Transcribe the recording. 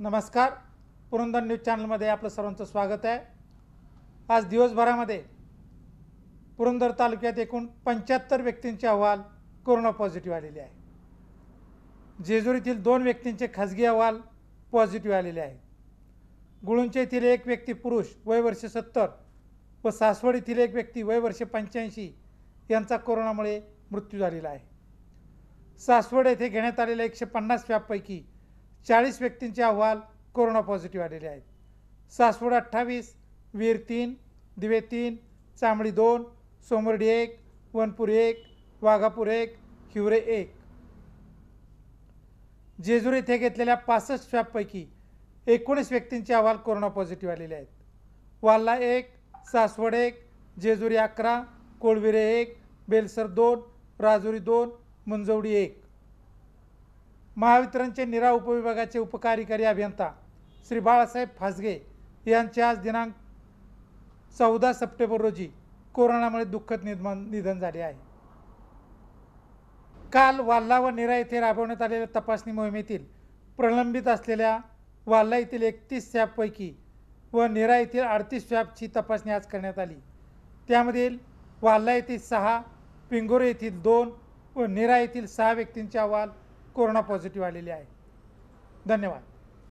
नमस्कार पुरंदर न्यूज चॅनलमध्ये आपलं सर्वांचं स्वागत आहे आज दिवसभरामध्ये पुरंदर तालुक्यात एकूण पंच्याहत्तर व्यक्तींचे अहवाल कोरोना पॉझिटिव्ह आलेले आहे जेजुरीतील दोन व्यक्तींचे खाजगी अहवाल पॉझिटिव्ह आलेले आहेत गुळुंचे येथील एक व्यक्ती पुरुष वय वर्ष सत्तर व सासवड येथील एक व्यक्ती वय वर्ष पंच्याऐंशी यांचा कोरोनामुळे मृत्यू झालेला आहे सासवड येथे घेण्यात आलेल्या एकशे पन्नास व्यापपैकी चाळीस व्यक्तींचे अहवाल कोरोना पॉझिटिव्ह आलेले आहेत सासवड अठ्ठावीस वीर तीन दिवे तीन चांबळी दोन सोमर्डी एक वनपूर एक वाघापूर एक हिवरे एक जेजूर येथे घेतलेल्या पासष्ट स्वॅबपैकी एकोणीस व्यक्तींचे अहवाल कोरोना पॉझिटिव्ह आलेले आहेत वाल्ला एक सासवड एक जेजुरी अकरा कोळविरे एक बेलसर दोन राजुरी दोन मुंजवडी एक महावितरणचे निरा उपविभागाचे उपकार्यकारी अभियंता श्री बाळासाहेब फासगे यांचे आज दिनांक चौदा सप्टेंबर रोजी कोरोनामुळे दुःखद निर्माण निधन झाले आहे काल वाल्ला व निरा येथे राबवण्यात आलेल्या तपासणी मोहिमेतील प्रलंबित असलेल्या वाल्ला येथील एकतीस स्वॅबपैकी व निरा येथील अडतीस स्वॅबची तपासणी आज करण्यात आली त्यामधील वाल्ला येथील सहा पिंगोरे येथील दोन व निरा येथील सहा व्यक्तींचे अहवाल कोरोना पॉझिटिव्ह आलेली आहे धन्यवाद